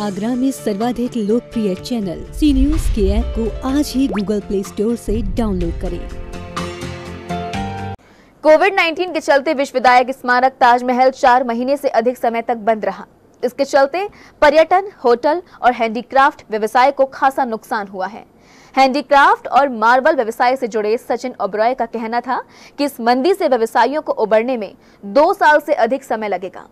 आगरा में सर्वाधिक लोकप्रिय चैनल सी न्यूज के ऐप को आज ही गूगल प्ले स्टोर से डाउनलोड करें कोविड 19 के चलते विश्वविद्यालय स्मारक ताजमहल चार महीने से अधिक समय तक बंद रहा इसके चलते पर्यटन होटल और हैंडीक्राफ्ट व्यवसाय को खासा नुकसान हुआ है हैंडीक्राफ्ट और मार्बल व्यवसाय से जुड़े सचिन ओब्रॉय का कहना था कि इस मंदी से व्यवसायियों को उबरने में दो साल से अधिक समय लगेगा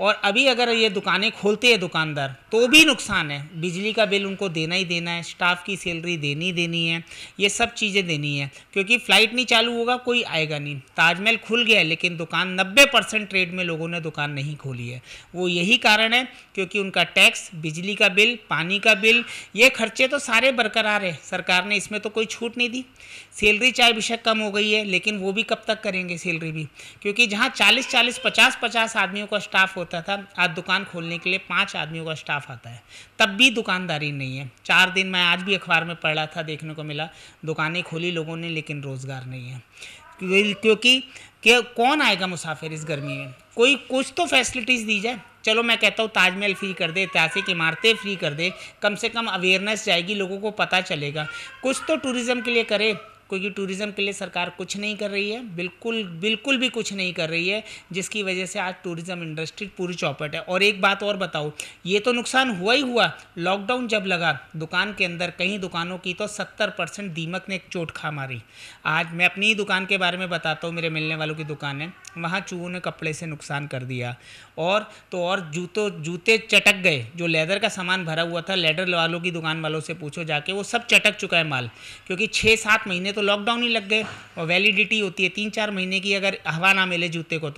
और अभी अगर ये दुकानें खोलते हैं दुकानदार तो भी नुकसान है बिजली का बिल उनको देना ही देना है स्टाफ की सैलरी देनी देनी है ये सब चीज़ें देनी है क्योंकि फ़्लाइट नहीं चालू होगा कोई आएगा नहीं ताजमहल खुल गया है लेकिन दुकान नब्बे परसेंट ट्रेड में लोगों ने दुकान नहीं खोली है वो यही कारण है क्योंकि उनका टैक्स बिजली का बिल पानी का बिल ये खर्चे तो सारे बरकरार है सरकार ने इसमें तो कोई छूट नहीं दी सैलरी चाहे बेशक कम हो गई है लेकिन वो भी कब तक करेंगे सैलरी भी क्योंकि जहाँ चालीस चालीस पचास पचास आदमियों का स्टाफ स्टाफ होता था आज दुकान खोलने के लिए पाँच आदमियों का स्टाफ आता है तब भी दुकानदारी नहीं है चार दिन मैं आज भी अखबार में पढ़ रहा था देखने को मिला दुकानें खोली लोगों ने लेकिन रोज़गार नहीं है क्योंकि कौन आएगा मुसाफिर इस गर्मी में कोई कुछ तो फैसिलिटीज़ दी जाए चलो मैं कहता हूँ ताजमहल फ्री कर दे ऐतिहासिक इमारतें फ्री कर दे कम से कम अवेयरनेस जाएगी लोगों को पता चलेगा कुछ तो टूरिज़्म के लिए करे क्योंकि टूरिज़्म के लिए सरकार कुछ नहीं कर रही है बिल्कुल बिल्कुल भी कुछ नहीं कर रही है जिसकी वजह से आज टूरिज़्म इंडस्ट्री पूरी चौपट है और एक बात और बताओ ये तो नुकसान हुआ ही हुआ लॉकडाउन जब लगा दुकान के अंदर कई दुकानों की तो सत्तर परसेंट दीमक ने एक चोट खा मारी आज मैं अपनी ही दुकान के बारे में बताता हूँ मेरे मिलने वालों की दुकान है वहाँ चूहों ने कपड़े से नुकसान कर दिया और तो और जूतों जूते चटक गए जो लेदर का सामान भरा हुआ था लेदर वालों की दुकान वालों से पूछो जाके वो सब चटक चुका है माल क्योंकि छः सात महीने तो तो लॉकडाउन ही लग गए और वैलिडिटी होती है तीन चार महीने की अगर हवा ना मिले जूते को तो